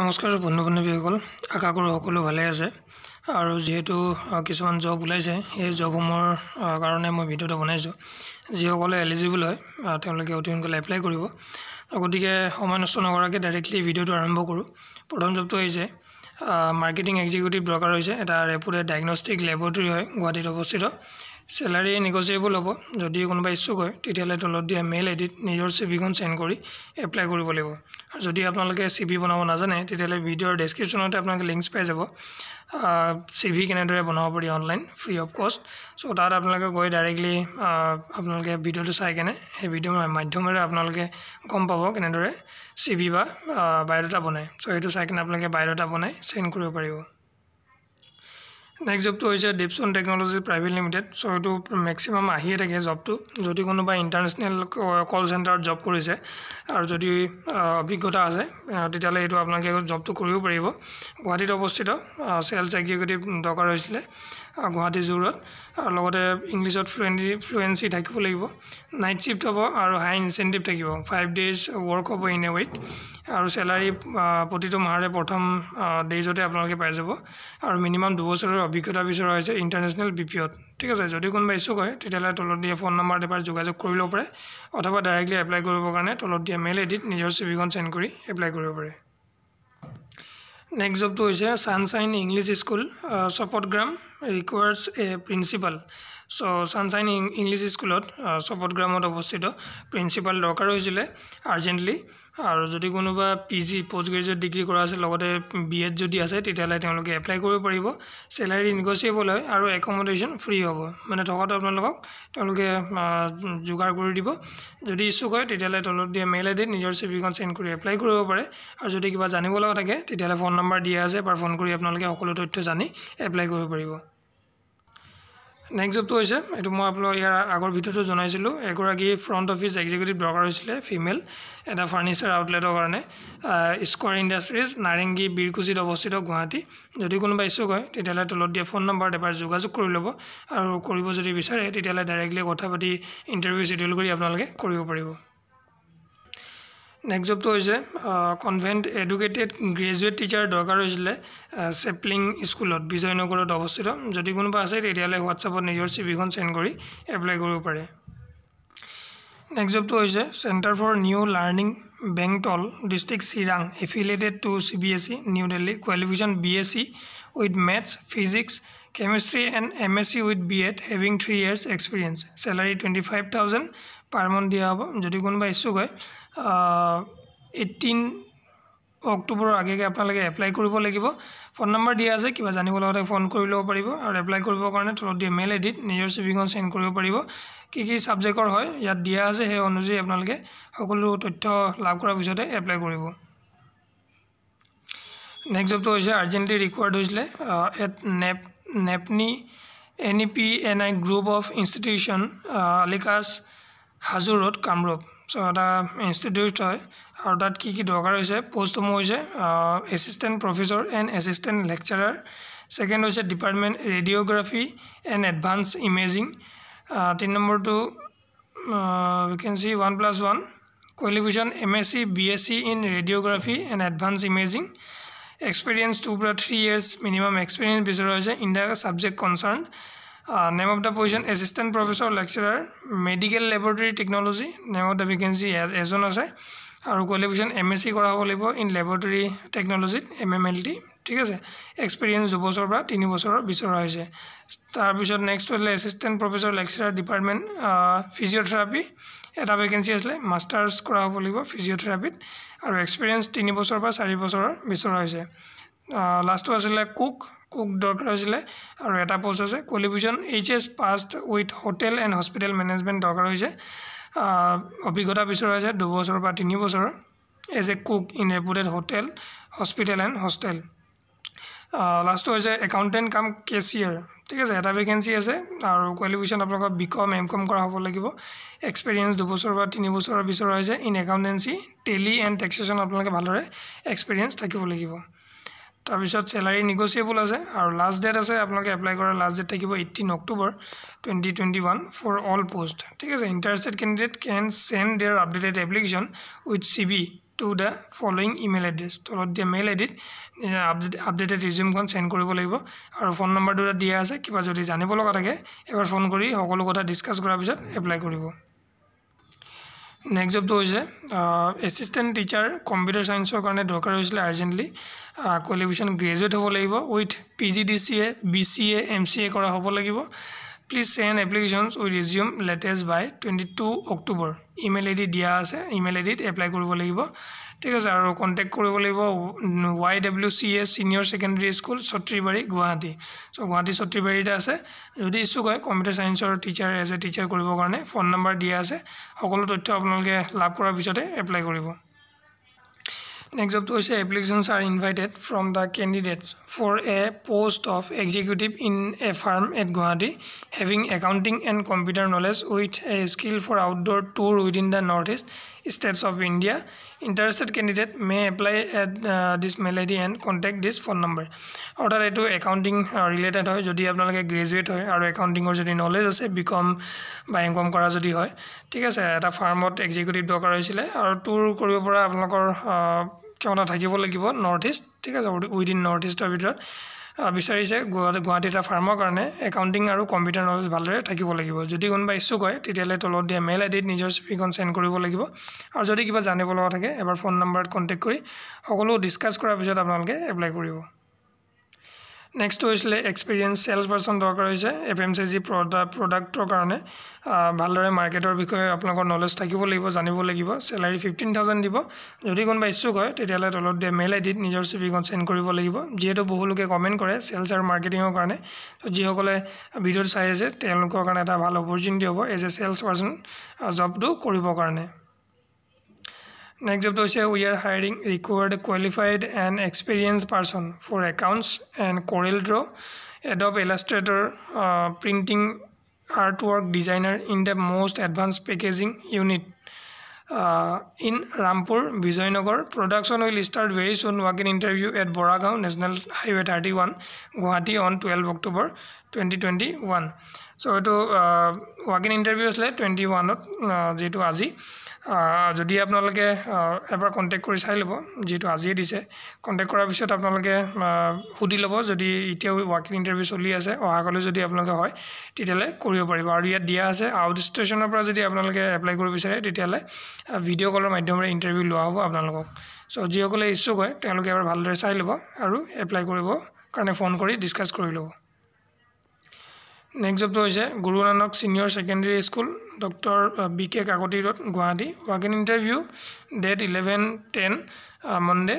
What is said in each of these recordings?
নমস্কাৰ বন্ধু বান্ধৱীসকল আশা কৰোঁ সকলো ভালে আছে আৰু যিহেতু কিছুমান জব ওলাইছে সেই জবসমূহৰ কাৰণে মই ভিডিঅ'টো বনাইছোঁ যিসকলে এলিজিবল হয় তেওঁলোকে অতি সোনকালে এপ্লাই কৰিব গতিকে সময় নষ্ট নকৰাকৈ ডাইৰেক্টলি ভিডিঅ'টো আৰম্ভ কৰোঁ প্ৰথম জবটো হৈছে মাৰ্কেটিং এক্সিকিউটিভ দৰকাৰ হৈছে এটা ৰেপুৰে ডায়েগনষ্টিক লেবৰেটৰী হয় গুৱাহাটীত অৱস্থিত চেলাৰী নিগচিয়েবল হ'ব যদি কোনোবা ইচ্ছুক হয় তেতিয়াহ'লে তলত দিয়া মেইল আইডিত নিজৰ চিভিখন চেণ্ড কৰি এপ্লাই কৰিব লাগিব আৰু যদি আপোনালোকে চি চিভি বনাব নাজানে তেতিয়াহ'লে ভিডিঅ'ৰ ডেছক্ৰিপশ্যনতে আপোনালোকে লিংকছ পাই যাব চি ভি কেনেদৰে বনাব পাৰি অনলাইন ফ্ৰী অফ কষ্ট চ' তাত আপোনালোকে গৈ ডাইৰেক্টলি আপোনালোকে ভিডিঅ'টো চাই কেনে সেই ভিডিঅ' মাধ্যমেৰে আপোনালোকে গম পাব কেনেদৰে চি চিভি বা বায়'ডাটা বনায় চ' সেইটো চাই কেনে আপোনালোকে বায়'ডাটা বনাই চেণ্ড কৰিব পাৰিব নেক্সট জবটো হৈছে Dipson technology private limited so' এইটো মেক্সিমাম আহিয়ে থাকে জবটো যদি কোনোবাই ইণ্টাৰনেশ্যনেল কল চেণ্টাৰত জব কৰিছে আৰু যদি অভিজ্ঞতা আছে তেতিয়াহ'লে এইটো আপোনালোকে জবটো কৰিব পাৰিব গুৱাহাটীত অৱস্থিত চেলছ এক্সিকিউটিভ দৰকাৰ হৈছিলে গুৱাহাটী জুৰত আৰু লগতে ইংলিছত ফ্লুৱেঞ্চি ফ্লুৱেঞ্চি থাকিব লাগিব নাইট শ্বিফ্ট হ'ব আৰু হাই ইনচেণ্টিভ থাকিব ফাইভ ডেইজ ৱৰ্ক হ'ব ইন এ উইক আৰু চেলাৰী প্ৰতিটো মাহৰে প্ৰথম ডেইজতে আপোনালোকে পাই যাব আৰু মিনিমাম দুবছৰৰ অভিজ্ঞতা বিচৰা হৈছে ইণ্টাৰনেশ্যনেল বি পি অ'ত ঠিক আছে যদি কোনোবা ইচ্ছুক হয় তেতিয়াহ'লে তলত দিয়া ফোন নম্বৰত এবাৰ যোগাযোগ কৰি ল'ব পাৰে অথবা ডাইৰেক্টলি এপ্লাই কৰিবৰ কাৰণে তলত দিয়া মেইল এডিত নিজৰ চিভিখন চেণ্ড কৰি এপ্লাই কৰিব পাৰে নেক্সট জবটো হৈছে sunshine English school Chapatgram requires a principal so' sunshine English স্কুলত গ্ৰামত অৱস্থিত প্ৰিন্সিপাল দৰকাৰ হৈছিলে আৰ্জেণ্টলি আৰু যদি কোনোবা P G post graduate degree কৰা আছে লগতে বি এড যদি আছে তেতিয়াহ'লে তেওঁলোকে এপ্লাই কৰিব পাৰিব চেলাৰী নিগ'চিয়েবল হয় আৰু একমডেশ্যন ফ্ৰী হ'ব মানে থকাটো আপোনালোকক তেওঁলোকে যোগাৰ কৰি দিব যদি ইচ্ছুক হয় তেতিয়াহ'লে তলত দিয়া মেইল আই ডিত নিজৰ চিভিখন চেণ্ড কৰি এপ্লাই কৰিব পাৰে আৰু যদি কিবা জানিব লগা থাকে তেতিয়াহ'লে ফোন নম্বৰ দিয়া আছে বা ফোন কৰি আপোনালোকে সকলো তথ্য জানি এপ্লাই কৰিব পাৰিব নেক্সট জবটো হৈছে এইটো মই আপোনালোকৰ ইয়াৰ আগৰ ভিডিঅ'টো জনাইছিলোঁ এগৰাকী ফ্ৰণ্ট অফিচ এক্সিকিউটিভ ব্ৰকাৰ হৈছিলে ফিমেল এটা ফাৰ্ণিচাৰ আউটলেটৰ কাৰণে স্কোৱাৰ ইণ্ডাষ্ট্ৰিজ নাৰেংগী বীৰকুচিত অৱস্থিত গুৱাহাটী যদি কোনোবা ইচ্ছুক হয় তেতিয়াহ'লে তলত দিয়া ফোন নম্বৰত এবাৰ যোগাযোগ কৰি ল'ব আৰু কৰিব যদি বিচাৰে তেতিয়াহ'লে ডাইৰেক্টলি কথা পাতি ইণ্টাৰভিউ চিডিউল কৰি আপোনালোকে কৰিব পাৰিব নেক্সট জবটো হৈছে কনভেণ্ট এডুকেটেড গ্ৰেজুৱেট টিচাৰ দৰকাৰ হৈছিলে চেপলিং স্কুলত বিজয়নগৰত অৱস্থিত যদি কোনোবা আছে তেতিয়াহ'লে হোৱাটছআপত নিজৰ চি চিভিখন চেণ্ড কৰি এপ্লাই কৰিব পাৰে নেক্সট জবটো হৈছে centre for new learning Bengtol district Chirang affiliated to C B S C new Delhi qualification B S C with maths physics chemistry and M S C with B Ed having three years experience salary twenty five thousand per month দিয়া হ'ব যদি কোনোবা ইচ্ছুক হয় eighteen অক্টোবৰৰ আগে আগে আপোনালোকে এপ্লাই কৰিব লাগিব ফোন নম্বৰ দিয়া আছে কিবা জানিব লগতে ফোন কৰি ল'ব পাৰিব আৰু এপ্লাই কৰিবৰ কাৰণে তলত দিয়ে মেইল আইডিত নিজৰ চিভিখন চেণ্ড কৰিব পাৰিব কি কি ছাবজেক্টৰ হয় ইয়াত দিয়া আছে সেই অনুযায়ী আপোনালোকে সকলো তথ্য লাভ কৰাৰ পিছতে এপ্লাই কৰিব নেক্সট জবটো হৈছে আৰ্জেণ্টলি ৰিকুৱাৰ্ড হৈছিলে এট নেপ নেপনি N E P N I group of institutions Alikash হাজোৰত কামৰূপ চ' এটা ইনষ্টিটিউট হয় আৰু তাত কি কি দৰকাৰ হৈছে পষ্টসমূহ হৈছে assistant professor and assistant lecturer second হৈছে department radiography and advance imaging তিনি নম্বৰটো vacancy one plus one qualification M S C B S C in radiography and advance imaging experience টুৰ পৰা থ্ৰী ইয়েৰ্ছ মিনিমাম এক্সপেৰিয়েঞ্চ বিচৰা হৈছে India subject concern Uh, name of the position assistant professor lecturer medical laboratory technology name of the vacancy as on as আৰু qualification M S C কৰা হ'ব লাগিব in laboratory টেকনলজিত M M L T ঠিক আছে experience দুবছৰৰ পৰা তিনি বছৰৰ বিচৰা হৈছে তাৰপিছত নেক্সট আছিলে assistant professor lecturer department physiotherapy এটা ভেকেঞ্চি আছিলে মাষ্টাৰ্ছ কৰা হ'ব লাগিব ফিজিঅ'থেৰাপীত আৰু এক্সপিৰিয়েঞ্চ তিনি বছৰৰ পৰা চাৰি বিচৰা হৈছে লাষ্টটো আছিলে কুক কুক দৰকাৰ হৈছিলে আৰু এটা পষ্ট আছে qualification H S passed with hotel and hospital management দৰকাৰ হৈছে অভিজ্ঞতা বিচৰা হৈছে দুবছৰৰ পৰা তিন বছর as a cook in reputed hotel hospital and hostel last হৈছে একাউণ্টেণ্ট কাম কেসিয়ার ঠিক আছে এটা ভেকেঞ্চি আছে আৰু কোৱালিফিকেশ্যন আপোনালোকৰ বি কম এম কম কৰা হব লাগিব এক্সপেৰিয়েঞ্চ দুবছৰৰ পৰা তিন বছৰ বিচাৰ হয়েছে in accountancy Tally and and আপোনালোকে ভালদৰে এক্সপেৰিয়েঞ্চ থাকিব লাগিব তাৰপিছত চেলাৰী নিগচিয়েবল আছে আৰু লাষ্ট ডেট আছে আপোনালোকে এপ্লাই কৰাৰ লাষ্ট ডেট থাকিব eighteen October twenty twenty one for all post ঠিক আছে interested candidate can send their updated application with C V to the following email address তলত দিয়া মেইল আইডিত আপডেটেড ৰিজিউমখন চেণ্ড কৰিব লাগিব আৰু ফোন নম্বৰটো দিয়া আছে কিবা যদি জানিব লগা থাকে এবাৰ ফোন কৰি সকলো কথা ডিছকাছ কৰাৰ পিছত এপ্লাই কৰিব নেক্সট জবটো হৈছে এছিষ্টেণ্ট টিচাৰ কম্পিউটাৰ চায়েন্সৰ কাৰণে দৰকাৰ হৈছিলে আৰ্জেণ্টলি কোৱালিফিকেশ্যন গ্ৰেজুৱেট হ'ব লাগিব with P G D C A B C A M C A কৰা হ'ব লাগিব please send applications with resume latest by twenty two October email I D দিয়া আছে ইমেইল আই এপ্লাই কৰিব লাগিব ঠিক আছে আৰু কণ্টেক্ট কৰিব লাগিব Y W C S senior secondary school Chatribari Guwahati so' Guwahati ছত্ৰিবাৰীতে আছে যদি ইচ্ছুক হয় কম্পিউটাৰ ছায়েন্সৰ টিচাৰ এজ এ টিচাৰ কৰিবৰ কাৰণে ফোন নম্বৰ দিয়া আছে সকলো তথ্য আপোনালোকে লাভ কৰাৰ পিছতে এপ্লাই কৰিব নেক্সট জবটো হৈছে applications are invited from the candidates for a post of executive in a firm at Guwahati having accounting and computer knowledge with a skill for outdoor tour within the north east states of India. Interested candidate may apply at uh, this mail ID and contact this phone number. Order to accounting uh, related hoy. Jodi apna lagay graduate hoy, aur accounting or jodi knowledge ase become by income kora jodi hoy. Tika sa, ata farm or executive job kora chile. Aur tour kori upora apna kor uh, kya mana thakibol lagibo northeast. Tika sa, within northeast of it. বিচাৰিছে গুৱাহাটী এটা ফাৰ্মৰ কাৰণে accounting আৰু computer knowledge ভালদৰে থাকিব লাগিব যদি কোনোবা ইচ্ছুক হয় তেতিয়াহ'লে তলত দিয়া মেইল আইডিত নিজৰ চিভিখন চেণ্ড কৰিব লাগিব আৰু যদি কিবা জানিব লগা থাকে এবাৰ ফোন নম্বৰত কণ্টেক্ট কৰি সকলো ডিছকাছ কৰাৰ পিছত আপোনালোকে এপ্লাই কৰিব নেক্সট হৈছিলে এক্সপিৰিয়েঞ্চ চেলছ পাৰ্চন দৰকাৰ হৈছে এফ এম চি জি প্ৰডা প্ৰডাক্টৰ কাৰণে ভালদৰে মাৰ্কেটৰ বিষয়ে আপোনালোকৰ নলেজ থাকিব লাগিব জানিব লাগিব চেলাৰী ফিফটিন থাউজেণ্ড দিব যদি কোনোবা ইচ্ছুক হয় তেতিয়াহ'লে তলত দিয়া মেইল আই ডিত নিজৰ চিভিখন চেণ্ড কৰিব লাগিব যিহেতু বহু লোকে কমেণ্ট কৰে চেলছ আৰু মাৰ্কেটিঙৰ কাৰণে ত' যিসকলে ভিডিঅ'ত চাই আছে তেওঁলোকৰ কাৰণে এটা ভাল অপৰচুনিটি হ'ব এজ এ চেলছ পাৰ্চন জবটো কৰিবৰ কাৰণে নেক্সট জবটো হৈছে we are hiring required qualified and experience person for accounts and Corel Draw Adobe Illustrator printing art work designer in the most advance packaging unit in Rampur Bijoynagar production will start very soon walk in interview at Boragaon national highway thirty one Guwahati on twelve October twenty twenty one so' এইটো walk in interview আছিলে twenty ওৱানত যিহেতু আজি যদি আপোনালোকে এবাৰ contact কৰি চাই ল'ব যিহেতু আজিয়ে দিছে কণ্টেক্ট কৰাৰ পিছত আপোনালোকে সুধি ল'ব যদি এতিয়াও ৱাক ইন ইণ্টাৰভিউ চলি আছে অহাকালি যদি আপোনালোকে হয় তেতিয়াহ'লে কৰিব পাৰিব আৰু ইয়াত দিয়া আছে আউট ষ্টেশ্যনৰ পৰা যদি আপোনালোকে এপ্লাই কৰিব বিচাৰে তেতিয়াহ'লে ভিডিঅ' কলৰ মাধ্যমেৰে ইণ্টাৰভিউ লোৱা হ'ব আপোনালোকক চ' যিসকলে ইচ্ছুক হয় তেওঁলোকে এবাৰ ভালদৰে চাই ল'ব আৰু এপ্লাই কৰিব কাৰণে ফোন কৰি ডিছকাছ কৰি ল'ব নেক্সট জবটো হৈছে Guru Nanak senior secondary school doctor B K Kakati road Guwahati walk in interview date eleven ten Monday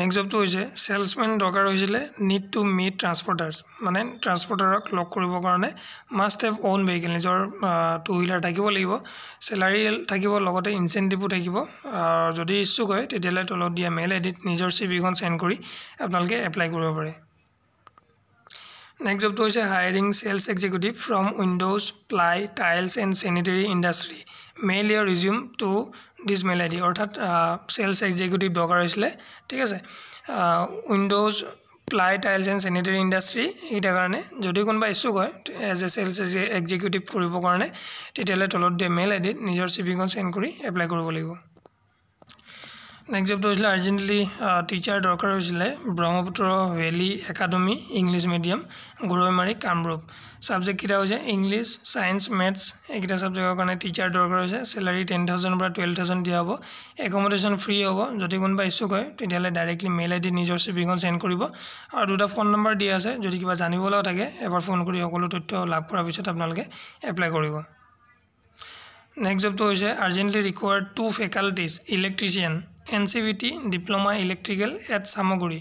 next জবটো হৈছে ছেলছমেন দৰকাৰ হৈছিলে নিড টু মিট ট্ৰান্সপৰ্টাৰ্ছ মানে ট্ৰান্সপৰ্টাৰক লগ কৰিবৰ কাৰণে মাষ্ট হেভ অ'ন ভেহিকেল নিজৰ টু হুইলাৰ থাকিব লাগিব চেলাৰী থাকিব লগতে ইনচেণ্টিভো থাকিব যদি ইচ্ছুক হয় তেতিয়াহ'লে তলত দিয়া মেইল আই ডিত নিজৰ চি ভিখন চেণ্ড কৰি আপোনালোকে এপ্লাই কৰিব পাৰে নেক্সট জবটো হৈছে hiring sales executive from Windows ply tiles and sanitary industry mail your resume to this mail I D অৰ্থাৎ চেলছ এক্সিকিউটিভ দৰকাৰ হৈছিলে ঠিক আছে Windows ply tiles and sanitary industry এইকেইটাৰ কাৰণে যদি কোনোবা ইচ্ছুক হয় এজ এ চেলছ এক্সিকিউটিভ কৰিবৰ কাৰণে তেতিয়াহ'লে তলত দিয়া মেইল আই ডিত নিজৰ চিভিখন চেণ্ড কৰি এপ্লাই কৰিব লাগিব নেক্সট জবটো হৈছিলে আৰ্জেণ্টলি টিচাৰ দৰকাৰ হৈছিলে Brahmaputra valley academy English medium Goraimari Kamrup ছাবজেক্টকেইটা হৈছে ইংলিছ ছায়েন্স মেথছ এইকেইটা ছাবজেক্টৰ কাৰণে টিচাৰ দৰকাৰ হৈছে চেলাৰী টেন থাউজেণ্ডৰ পৰা টুৱেল্ভ থাউজেণ্ড দিয়া হ'ব একমডেশ্যন ফ্ৰী হ'ব যদি কোনোবা ইচ্ছুক হয় তেতিয়াহ'লে ডাইৰেক্টলি মেইল আই ডি নিজৰ চিভিখন চেণ্ড কৰিব আৰু দুটা ফোন নম্বৰ দিয়া আছে যদি কিবা জানিব জানিবলৈও থাকে এবাৰ ফোন কৰি সকলো তথ্য লাভ কৰাৰ পিছত আপোনালোকে এপ্লাই কৰিব নেক্সট জবটো হৈছে urgently required two faculties electrician N C V T diploma electrical at Samaguri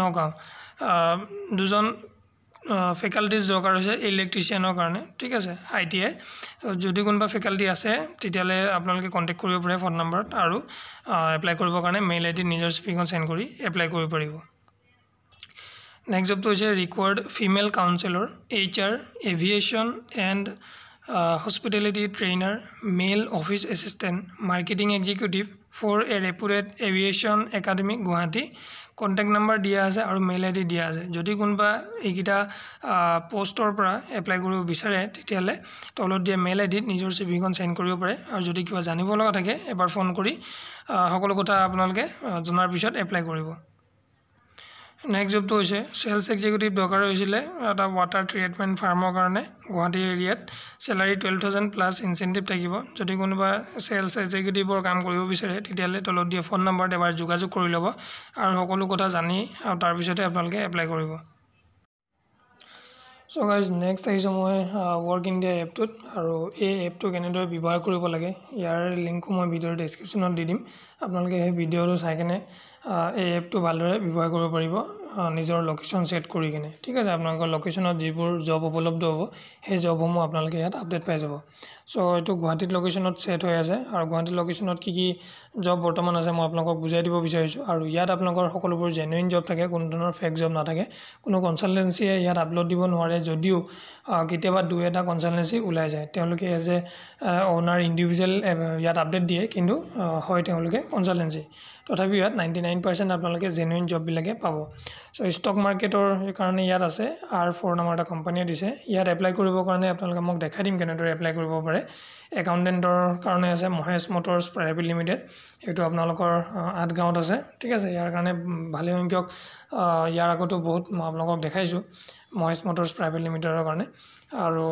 Nagaon দুজন ফেকাল্টিজ uh, দৰকাৰ হৈছে ইলেক্ট্ৰিচিয়ানৰ কাৰণে ঠিক আছে আই টি আই যদি কোনোবা ফেকাল্টি আছে তেতিয়াহ'লে আপোনালোকে কণ্টেক্ট কৰিব পাৰে ফোন নম্বৰত আৰু এপ্লাই uh, কৰিবৰ কাৰণে মেইল আই ডিত নিজৰ চিপিখন চেণ্ড কৰি এপ্লাই কৰিব পাৰিব নেক্সট জবটো হৈছে required female counsellor H R aviation and hospitality trainer male office assistant marketing executive for a reputed aviation academy Guwahati contact number দিয়া আছে আৰু মেইল আই ডি দিয়া আছে যদি কোনোবা এইকেইটা পষ্টৰ পৰা এপ্লাই কৰিব বিচাৰে তেতিয়াহ'লে তলত দিয়া মেইল আই ডিত নিজৰ চিভিখন চেণ্ড কৰিব পাৰে আৰু যদি কিবা জানিব লগা থাকে এবাৰ ফোন কৰি সকলো কথা আপোনালোকে জনাৰ পিছত এপ্লাই কৰিব নেক্সট জবটো হৈছে চেলছ এক্সিকিউটিভ দৰকাৰ হৈছিলে এটা ৱাটাৰ ট্ৰিটমেণ্ট ফাৰ্মৰ কাৰণে গুৱাহাটী এৰিয়াত salary twelve thousand plus incentive থাকিব যদি কোনোবা চেলছ এক্সিকিউটিভৰ কাম কৰিব বিচাৰে তেতিয়াহ'লে তলত দিয়া ফোন নম্বৰত এবাৰ যোগাযোগ কৰি ল'ব আৰু সকলো কথা জানি আৰু তাৰপিছতে আপোনালোকে এপ্লাই কৰিব চ' গাইজ নেক্সট আহিছোঁ মই ৱৰ্ক ইণ্ডিয়া এপটোত আৰু এই এপটো কেনেদৰে ব্যৱহাৰ কৰিব লাগে ইয়াৰ লিংকো মই ভিডিঅ'ৰ ডিছক্ৰিপশ্যনত দি দিম আপোনালোকে সেই ভিডিঅ'টো চাই কেনে এই এপটো ভালদৰে ব্যৱহাৰ কৰিব পাৰিব নিজৰ লোকেশ্যন ছেট কৰি কিনে ঠিক আছে আপোনালোকৰ লোকেশ্যনত যিবোৰ জব উপলব্ধ হ'ব সেই জবসমূহ আপোনালোকে ইয়াত আপডেট পাই যাব চ' এইটো গুৱাহাটীত লোকেশ্যনত ছেট হৈ আছে আৰু গুৱাহাটীৰ লোকেশ্যনত কি কি জব বৰ্তমান আছে মই আপোনালোকক বুজাই দিব বিচাৰিছোঁ আৰু ইয়াত আপোনালোকৰ সকলোবোৰ জেনুইন জব থাকে কোনো ধৰণৰ ফেক জব নাথাকে কোনো কনচালটেঞ্চিয়ে ইয়াত আপলোড দিব নোৱাৰে যদিও কেতিয়াবা দুই এটা কনচালটেঞ্চি ওলাই যায় তেওঁলোকে এজ এ অ'নাৰ ইণ্ডিভিজুৱেল ইয়াত আপডেট দিয়ে কিন্তু হয় তেওঁলোকে কনচালটেঞ্চি তথাপিও ইয়াত নাইণ্টি নাইন নাইন পাৰ্চেণ্ট আপোনালোকে জেনুইন জববিলাকে পাব চ' ষ্টক মাৰ্কেটৰ কাৰণে ইয়াত আছে আৰ ফ'ৰ নামৰ এটা কোম্পানীয়ে দিছে ইয়াত এপ্লাই কৰিবৰ কাৰণে আপোনালোকে মোক দেখাই দিম কেনেদৰে এপ্লাই কৰিব পাৰে একাউণ্টেণ্টৰ কাৰণে আছে মহেশ মটৰ্ছ প্ৰাইভেট লিমিটেড সেইটো আপোনালোকৰ আঠগাঁৱত আছে ঠিক আছে ইয়াৰ কাৰণে ভালেসংখ্যক ইয়াৰ আগতো বহুত মই আপোনালোকক দেখাইছোঁ মহেশ মটৰ্ছ প্ৰাইভেট লিমিটেডৰ কাৰণে আৰু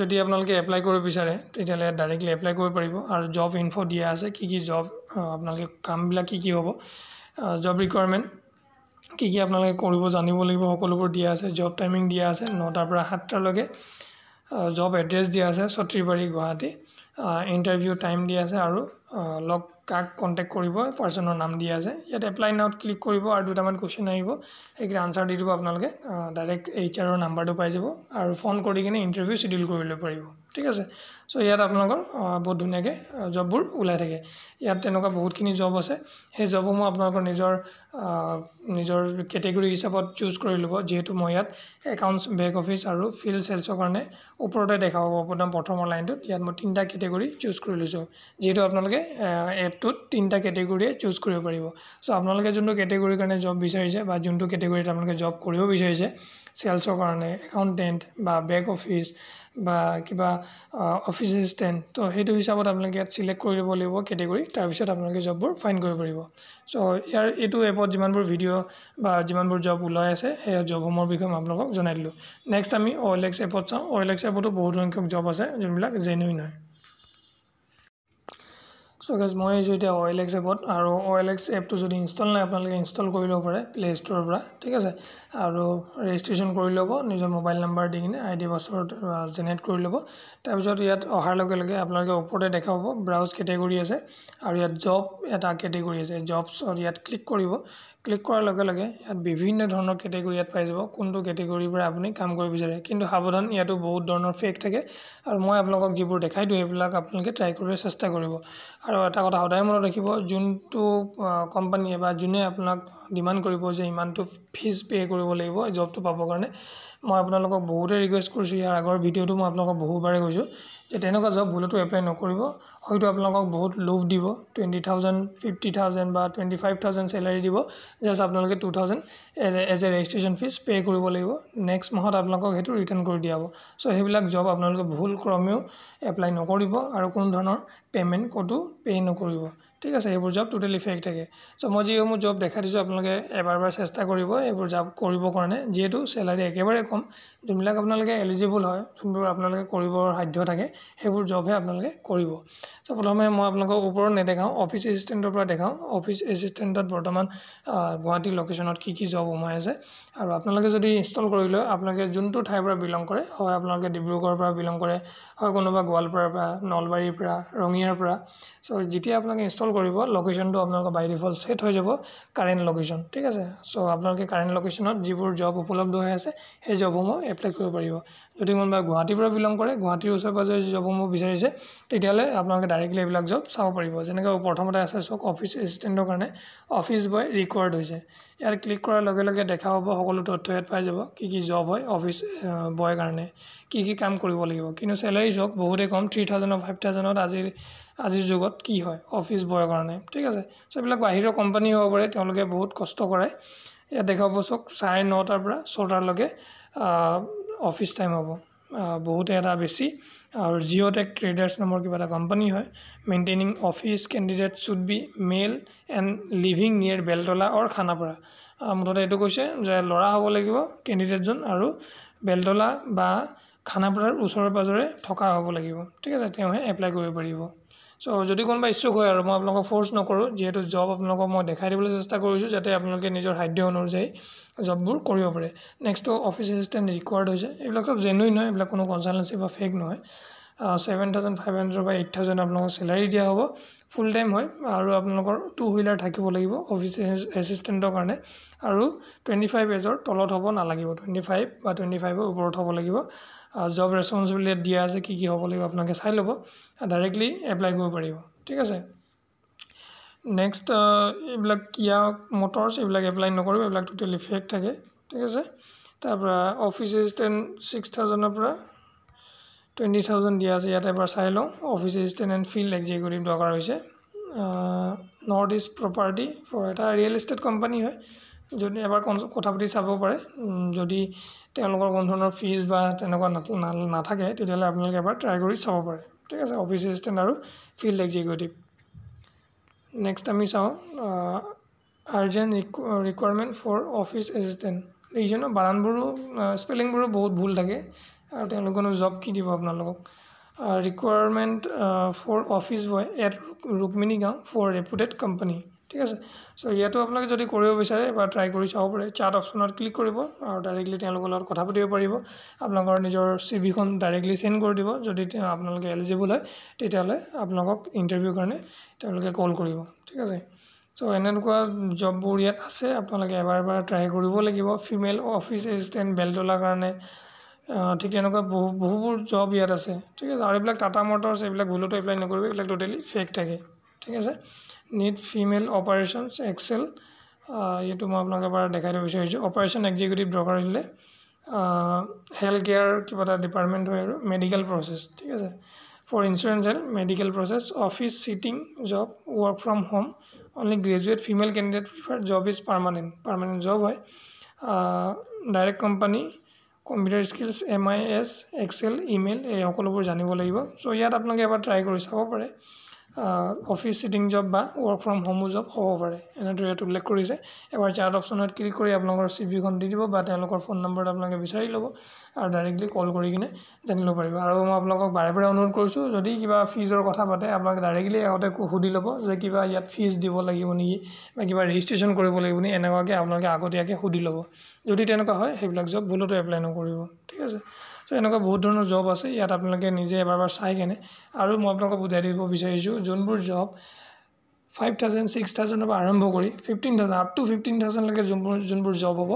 যদি আপোনালোকে এপ্লাই কৰিব বিচাৰে তেতিয়াহ'লে ডাইৰেক্টলি এপ্লাই কৰিব পাৰিব আৰু জব ইনফ' দিয়া আছে কি কি জব আপোনালোকে কামবিলাক কি কি হ'ব জব ৰিকুৱাৰমেণ্ট কি কি আপোনালোকে কৰিব জানিব লাগিব সকলোবোৰ দিয়া আছে জব টাইমিং দিয়া আছে নটাৰ পৰা সাতটালৈকে জব এড্ৰেছ দিয়া আছে ছত্ৰিবাৰী গুৱাহাটী ইণ্টাৰভিউ টাইম দিয়া আছে আৰু লগ কাক কণ্টেক্ট কৰিব পাৰ্চনৰ নাম দিয়া আছে ইয়াত এপ্লাই নাউট ক্লিক কৰিব আৰু দুটামান কুৱেশ্যন আহিব সেইকাৰণে আনচাৰ দি দিব আপোনালোকে ডাইৰেক্ট এইচ আৰৰ নাম্বাৰটো পাই যাব আৰু ফোন কৰি কিনে ইণ্টাৰভিউ শ্বিডিউল কৰিব পাৰিব ঠিক আছে চ' ইয়াত আপোনালোকৰ বহুত ধুনীয়াকৈ জববোৰ ওলাই থাকে ইয়াত তেনেকুৱা বহুতখিনি জব আছে সেই জবসমূহ আপোনালোকৰ নিজৰ নিজৰ কেটেগৰী হিচাপত চুজ কৰি ল'ব যিহেতু মই ইয়াত একাউণ্টছ বেক অফিচ আৰু ফিল্ড চেলছৰ কাৰণে ওপৰতে দেখা পাব একদম প্ৰথমৰ লাইনটোত ইয়াত মই তিনিটা কেটেগৰী চুজ কৰি লৈছোঁ যিহেতু আপোনালোকে এপটোত তিনিটা কেটেগৰীয়ে চুজ কৰিব পাৰিব চ' আপোনালোকে যোনটো কেটেগৰীৰ কাৰণে জব বিচাৰিছে বা যোনটো কেটেগৰীত আপোনালোকে জব কৰিব বিচাৰিছে চেলছৰ কাৰণে একাউণ্টেণ্ট বা বেক অফিচ বা কিবা অফিচ এচিষ্টেণ্ট ত' সেইটো হিচাপত আপোনালোকে ইয়াত ছিলেক্ট কৰিব লাগিব কেটেগৰী তাৰপিছত আপোনালোকে জববোৰ ফাইন কৰিব পাৰিব চ' ইয়াৰ এইটো এপত যিমানবোৰ ভিডিঅ' বা যিমানবোৰ জব ওলাই আছে সেই জবসমূহৰ বিষয়ে মই আপোনালোকক জনাই দিলোঁ নেক্সট আমি অ' এল এক্স এপত চাওঁ অ' এল এক্স এপতো বহুত সংখ্যক জব আছে যোনবিলাক জেনুইন হয় চ' গেছ মই আহিছোঁ এতিয়া অইল এক্স এপত আৰু অইল এক্স এপটো যদি ইনষ্টল নাই আপোনালোকে ইনষ্টল কৰি ল'ব পাৰে প্লে ষ্ট'ৰৰ পৰা ঠিক আছে আৰু ৰেজিষ্ট্ৰেশ্যন কৰি ল'ব নিজৰ মোবাইল নাম্বাৰ দি কিনে আই ডি পাছৱৰ্ড জেনেৰেট কৰি ল'ব তাৰপিছত ইয়াত অহাৰ লগে লগে আপোনালোকে ওপৰতে দেখা পাব ব্ৰাউজ কেটেগৰী আছে আৰু ইয়াত জব এটা কেটেগৰী আছে জবছত ইয়াত ক্লিক কৰিব ক্লিক কৰাৰ লগে লগে ইয়াত বিভিন্ন ধৰণৰ কেটেগৰী ইয়াত পাই যাব কোনটো কেটেগৰীৰ পৰা আপুনি কাম কৰিব বিচাৰে কিন্তু সাৱধান ইয়াতো বহুত ধৰণৰ ফেক থাকে আৰু মই আপোনালোকক যিবোৰ দেখাই দিওঁ সেইবিলাক আপোনালোকে ট্ৰাই কৰিবলৈ চেষ্টা কৰিব আৰু এটা কথা সদায় মনত ৰাখিব যোনটো কোম্পানীয়ে বা যোনে আপোনাক ডিমাণ্ড কৰিব যে ইমানটো ফিজ পে' কৰিব লাগিব জবটো পাবৰ কাৰণে মই আপোনালোকক বহুতে ৰিকুৱেষ্ট কৰিছোঁ ইয়াৰ আগৰ ভিডিঅ'টো মই আপোনালোকক বহুবাৰে কৈছোঁ যে তেনেকুৱা জব ভুলতো এপ্লাই নকৰিব হয়তো আপোনালোকক বহুত লোভ দিব টুৱেণ্টি থাউজেণ্ড ফিফটি থাউজেণ্ড বা টুৱেণ্টি ফাইভ থাউজেণ্ড চেলাৰী দিব জাষ্ট আপোনালোকে two thousand as a registration fees pay' কৰিব লাগিব নেক্সট মাহত আপোনালোকক সেইটো ৰিটাৰ্ণ কৰি দিয়াব চ' সেইবিলাক জব আপোনালোকে ভুল ক্ৰমেও এপ্লাই নকৰিব আৰু কোনো ধৰণৰ পে'মেণ্ট ক'তো পে' নকৰিব ঠিক আছে এইবোৰ জব টোটেলি ফেক থাকে চ' মই যিসমূহ জব দেখাই দিছোঁ আপোনালোকে এবাৰ এবাৰ চেষ্টা কৰিব এইবোৰ জব কৰিবৰ কাৰণে যিহেতু চেলাৰী একেবাৰে কম যোনবিলাক আপোনালোকে এলিজিবল হয় যোনবোৰ আপোনালোকে কৰিবৰ সাধ্য থাকে সেইবোৰ জবহে আপোনালোকে কৰিব চ' প্ৰথমে মই আপোনালোকক ওপৰত নেদেখাওঁ অফিচ এছিষ্টেণ্টৰ পৰা দেখাওঁ অফিচ এছিষ্টেণ্টত বৰ্তমান গুৱাহাটী লোকেশ্যনত কি কি জব সোমাই আছে আৰু আপোনালোকে যদি ইনষ্টল কৰি লয় আপোনালোকে যোনটো ঠাইৰ পৰা বিলং কৰে হয় আপোনালোকে ডিব্ৰুগড়ৰ পৰা বিলং কৰে হয় কোনোবা গোৱালপাৰাৰ পৰা নলবাৰীৰ পৰা ৰঙিয়াৰ পৰা চ' যেতিয়া আপোনালোকে ইনষ্টল কৰিব লোকেশ্যনটো আপোনালোকৰ বাই ডিফল্ট ছেট হৈ যাব কাৰেণ্ট লোকেশ্যন ঠিক আছে চ' আপোনালোকে কাৰেণ্ট লোকেশ্যনত যিবোৰ জব উপলব্ধ হৈ আছে সেই জবসমূহ এপ্লাই কৰিব পাৰিব যদি কোনোবাই গুৱাহাটীৰ পৰা বিলং কৰে গুৱাহাটীৰ ওচৰে পাজৰে যদি জব বিচাৰিছে তেতিয়াহ'লে আপোনালোকে ডাইৰেক্টলি এইবিলাক জব চাব পাৰিব যেনেকৈ প্ৰথমতে আছে চাওক অফিচ এচিষ্টেণ্টৰ কাৰণে অফিচ বয় ৰিকোৱাৰ্ড হৈছে ইয়াত ক্লিক কৰাৰ লগে লগে দেখা পাব সকলো তথ্য ইয়াত পাই যাব কি কি জব হয় অফিচ বয়ৰ কাৰণে কি কি কাম কৰিব লাগিব কিন্তু চেলাৰী চাওক বহুতেই কম থ্ৰী থাউজেণ্ড ফাইভ থাউজেণ্ডত আজিৰ আজিৰ যুগত কি হয় অফিচ বয়ৰ কাৰণে ঠিক আছে চ' এইবিলাক বাহিৰৰ কোম্পানী হ'ব পাৰে তেওঁলোকে বহুত কষ্ট কৰে ইয়াত দেখা পাব চক চাৰে নটাৰ পৰা ছটালৈকে অফিচ টাইম হ'ব বহুতে এটা বেছি আৰু জিঅ'টেক ট্ৰেডাৰ্ছ নামৰ কিবা এটা কোম্পানী হয় maintaining office candidate should be male and living near Beltola or Khanapara মুঠতে এইটো কৈছে যে ল'ৰা হ'ব লাগিব কেণ্ডিডেটজন আৰু বেলতলা বা খানাপাৰাৰ ওচৰে পাঁজৰে থকা হ'ব লাগিব ঠিক আছে তেওঁহে এপ্লাই কৰিব পাৰিব চ' যদি কোনোবা ইচ্ছুক হয় আৰু মই আপোনালোকক ফ'ৰ্চ নকৰোঁ যিহেতু জব আপোনালোকক মই দেখাই দিবলৈ চেষ্টা কৰিছোঁ যাতে আপোনালোকে নিজৰ সাধ্য অনুযায়ী জববোৰ কৰিব পাৰে নেক্সটটো অফিচ এচিষ্টেণ্ট ৰিকুৱাৰ্ড হৈছে এইবিলাক চব জেনুইন হয় এইবিলাক কোনো কনচালটেঞ্চি বা ফেক নহয় ছেভেন থাউজেণ্ড ফাইভ হাণ্ড্ৰেড বা এইট থাউজেণ্ড আপোনালোকক চেলাৰি দিয়া হ'ব ফুল টাইম হয় আৰু আপোনালোকৰ টু হুইলাৰ থাকিব লাগিব অফিচ এচিষ্টেণ্টৰ কাৰণে আৰু টুৱেণ্টি ফাইভ এজৰ তলত হ'ব নালাগিব টুৱেণ্টি ফাইভ বা টুৱেণ্টি ফাইভৰ ওপৰত হ'ব লাগিব জব ৰেচপনচিবিলিটি দিয়া আছে কি কি হ'ব লাগিব আপোনালোকে চাই ল'ব ডাইৰেক্টলি এপ্লাই কৰিব পাৰিব ঠিক আছে নেক্সট এইবিলাক কিয়া মটৰ্ছ এইবিলাক এপ্লাই নকৰিব এইবিলাক টোটেলি ফেক থাকে ঠিক আছে তাৰপৰা অফিচ এচিষ্টেণ্ট ছিক্স থাউজেণ্ডৰ পৰা টুৱেণ্টি থাউজেণ্ড দিয়া আছে ইয়াত এবাৰ চাই লওঁ office assistant and field executive দৰকাৰ হৈছে নৰ্থ ইষ্ট প্ৰপাৰ্টি ফৰ এটা ৰিয়েল ইষ্টেট কোম্পানী হয় যদি এবাৰ কনচ কথা পাতি চাব পাৰে যদি তেওঁলোকৰ কোনো ধৰণৰ ফিজ বা তেনেকুৱা নাথাকে তেতিয়াহ'লে আপোনালোকে এবাৰ ট্ৰাই কৰি চাব পাৰে ঠিক আছে অফিচ এচিষ্টেণ্ট আৰু ফিল্ড এক্সিকিউটিভ নেক্সট আমি চাওঁ আৰ্জেণ্ট ৰিকু ৰিকুৱাৰমেণ্ট ফৰ অফিচ এচিষ্টেণ্ট এইজনৰ বানানবোৰো স্পেলিংবোৰো বহুত ভুল থাকে আৰু তেওঁলোকেনো জব কি দিব আপোনালোকক requirement for office boy at Rukmini Gaon for reputed company ঠিক আছে সো ইয়াতো আপোনালোকে যদি কৰিব বিচাৰে এবাৰ ট্ৰাই কৰি চাব পাৰে চাৰ্ট অপশ্যনত ক্লিক কৰিব আৰু ডাইৰেক্টলি তেওঁলোকৰ লগত কথা পাতিব পাৰিব আপোনালোকৰ নিজৰ চি খন ডাইৰেক্টলি চেণ্ড কৰি দিব যদি আপোনালোকে এলিজিবল হয় তেতিয়াহ'লে আপোনালোকক ইণ্টাৰভিউৰ কাৰণে তেওঁলোকে কল কৰিব ঠিক আছে চ' এনেকুৱা জববোৰ ইয়াত আছে আপোনালোকে এবাৰ এবাৰ ট্ৰাই কৰিব লাগিব ফিমেল অফিস এসিস্টেন্ট বেলতলাৰ কাৰণে ঠিক তেনেকুৱা বহু বহুবোৰ জব ইয়াত আছে ঠিক আছে আৰু এইবিলাক টাটা মটৰ্স এইবিলাক ভুলতো এপ্লাই নকৰিব এইবিলাক টোটালি ফেক থাকে ঠিক আছে নিট ফিমেল অপাৰেশ্যনছ এক্সেল এইটো মই আপোনালোকে এবাৰ দেখাই দিব বিচাৰিছোঁ অপাৰেশ্যন এক্সিকিউটিভ দৰকাৰ হৈছিলে হেল্থ কেয়াৰ কিবা এটা ডিপাৰ্টমেণ্ট হয় আৰু মেডিকেল প্ৰচেছ ঠিক আছে for insurance health medical process office sitting job work from home only graduate female candidate prefer job is permanent permanent job হয় direct company computer skills M I S Excel email এই সকলোবোৰ জানিব লাগিব ছ' ইয়াত আপোনালোকে এবাৰ ট্ৰাই কৰি চাব পাৰে অফিচ চিটিং জব বা ৱৰ্ক ফ্ৰম হোমো জব হ'ব পাৰে এনেদৰে ইয়াত উল্লেখ কৰিছে এবাৰ চাৰ্ট অপশ্যনত ক্লিক কৰি আপোনালোকৰ চি ভিখন দি দিব বা তেওঁলোকৰ ফোন নম্বৰত আপোনালোকে বিচাৰি ল'ব আৰু ডাইৰেক্টলি কল কৰি কিনে জানি ল'ব পাৰিব আৰু মই আপোনালোকক বাৰে বাৰে অনুৰোধ কৰিছোঁ যদি কিবা ফিজৰ কথা পাতে আপোনালোকে ডাইৰেক্টলি আহোঁতে সুধি ল'ব যে কিবা ইয়াত ফিজ দিব লাগিব নেকি বা কিবা ৰেজিষ্ট্ৰেশ্যন কৰিব লাগিব নেকি এনেকুৱাকৈ আপোনালোকে আগতীয়াকৈ সুধি ল'ব যদি তেনেকুৱা হয় সেইবিলাক জব ভুলতো এপ্লাই নকৰিব ঠিক আছে চ' এনেকুৱা বহুত ধৰণৰ জব আছে ইয়াত আপোনালোকে নিজে এবাৰবাৰ চাই কেনে আৰু মই আপোনালোকক বুজাই দিব বিচাৰিছোঁ যোনবোৰ জব ফাইভ থাউজেণ্ড ছিক্স থাউজেণ্ডৰ পৰা আৰম্ভ কৰি fifteen thousand up to fifteen থাউজেণ্ডলৈকে যোনবোৰ যোনবোৰ জব হ'ব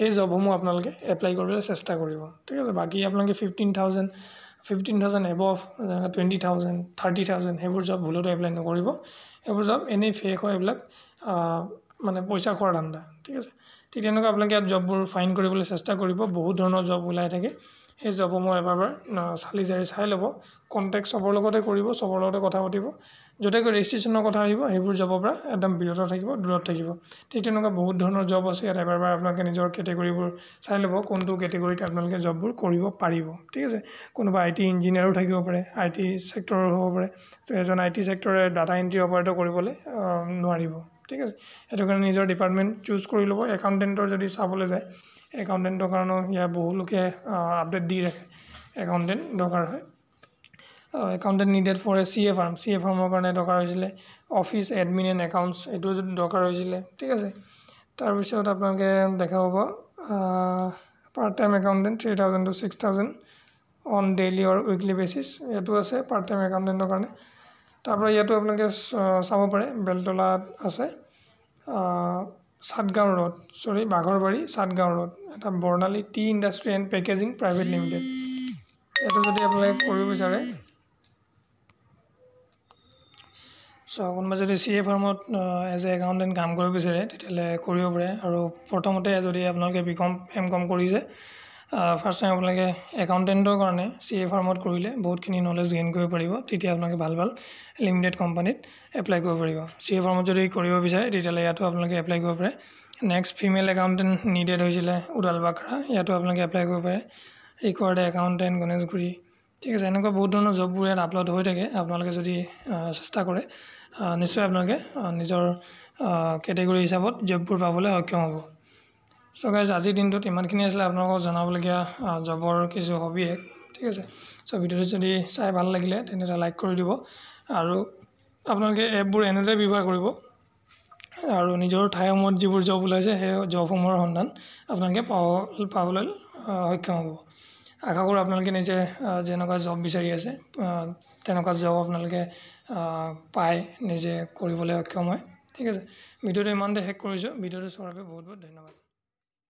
সেই জবসমূহ আপোনালোকে এপ্লাই কৰিবলৈ চেষ্টা কৰিব ঠিক আছে বাকী আপোনালোকে fifteen thousand fifteen thousand above twenty thousand thirty thousand সেইবোৰ জব ভুলতো এপ্লাই নকৰিব সেইবোৰ জব এনেই ফেক হয় এইবিলাক মানে পইচা খোৱাৰ ধান্দা ঠিক আছে ঠিক তেনেকুৱা আপোনালোকে ইয়াত জববোৰ ফাইন কৰিবলৈ চেষ্টা কৰিব বহুত ধৰণৰ জব ওলাই থাকে সেই জবো মই এবাৰবাৰ চালি জাৰি চাই ল'ব কণ্টেক্ট চবৰ লগতে কৰিব চবৰ লগতে কথা পাতিব য'তে গৈ ৰেজিষ্ট্ৰেশ্যনৰ কথা আহিব সেইবোৰ জবৰ পৰা একদম বিৰত থাকিব দূৰত থাকিব ঠিক তেনেকুৱা বহুত ধৰণৰ জব আছে ইয়াত এবাৰবাৰ আপোনালোকে নিজৰ কেটেগৰীবোৰ চাই ল'ব কোনটো কেটেগৰীত আপোনালোকে জববোৰ কৰিব পাৰিব ঠিক আছে কোনোবা আই টি ইঞ্জিনিয়াৰো থাকিব পাৰে আই টি ছেক্টৰৰ হ'ব পাৰে ত' এজন আই টি চেক্টৰে ডাটা এণ্ট্ৰি অপাৰেটৰ কৰিবলৈ নোৱাৰিব ঠিক আছে সেইটো কাৰণে নিজৰ ডিপাৰ্টমেণ্ট চুজ কৰি ল'ব একাউণ্টেণ্টৰ যদি চাবলৈ যায় একাউণ্টেণ্টৰ কাৰণেও ইয়াৰ বহুলোকে আপডেট দি ৰাখে একাউণ্টেণ্ট দৰকাৰ হয় accountant needed for a C A firm C A ফাৰ্মৰ কাৰণে দৰকাৰ হৈছিলে অফিচ এডমিন এণ্ড একাউণ্টছ এইটো যদি দৰকাৰ হৈছিলে ঠিক আছে তাৰপিছত আপোনালোকে দেখা পাব part time accountant three thousand to six thousand on daily or weekly basis ইয়াতো আছে পাৰ্ট টাইম একাউণ্টেণ্টৰ কাৰণে তাৰপৰা ইয়াতো আপোনালোকে চাব পাৰে বেলতলাত আছে চাদগাঁও ৰোড চৰি বাঘৰবাৰী চাদগাঁও ৰোড এটা Barnali tea industry and packaging private limited এইটো যদি আপোনালোকে কৰিব বিচাৰে চ' কোনোবাই যদি চি এ ফাৰ্মত এজ এ একাউণ্টেণ্ট কাম কৰিব বিচাৰে তেতিয়াহ'লে কৰিব পাৰে আৰু প্ৰথমতে যদি আপোনালোকে বি কম এম কম কৰিছে ফাৰ্ষ্ট টাইম আপোনালোকে একাউণ্টেণ্টৰ কাৰণে চি এ ফাৰ্মত কৰিলে বহুতখিনি নলেজ গেইন কৰিব পাৰিব তেতিয়া আপোনালোকে ভাল ভাল লিমিটেড কোম্পানীত এপ্লাই কৰিব পাৰিব চি এ ফাৰ্মত যদি কৰিব বিচাৰে তেতিয়াহ'লে ইয়াতো আপোনালোকে এপ্লাই কৰিব পাৰে নেক্সট ফিমেল একাউণ্টেণ্ট নিডেড হৈছিলে উদালবাকৰা ইয়াতো আপোনালোকে এপ্লাই কৰিব পাৰে ৰিকৰ্ড একাউণ্টেণ্ট গণেশগুৰি ঠিক আছে এনেকুৱা বহুত ধৰণৰ জববোৰ ইয়াত আপলোড হৈ থাকে আপোনালোকে যদি চেষ্টা কৰে নিশ্চয় আপোনালোকে নিজৰ কেটেগৰী হিচাপত জববোৰ পাবলৈ সক্ষম হ'ব চ' গাইজ আজিৰ দিনটোত ইমানখিনি আছিলে আপোনালোকক জনাবলগীয়া জবৰ কিছু হবিয়ে ঠিক আছে চ' ভিডিঅ'টো যদি চাই ভাল লাগিলে তেনেহ'লে লাইক কৰি দিব আৰু আপোনালোকে এপবোৰ এনেদৰে ব্যৱহাৰ কৰিব আৰু নিজৰ ঠাইসমূহত যিবোৰ জব ওলাইছে সেই জবসমূহৰ সন্ধান আপোনালোকে পাব পাবলৈ সক্ষম হ'ব আশা কৰোঁ আপোনালোকে নিজে যেনেকুৱা জব বিচাৰি আছে তেনেকুৱা জব আপোনালোকে পায় নিজে কৰিবলৈ সক্ষম হয় ঠিক আছে ভিডিঅ'টো ইমানতে শেষ কৰিছোঁ ভিডিঅ'টো চোৱাৰ বাবে বহুত বহুত ধন্যবাদ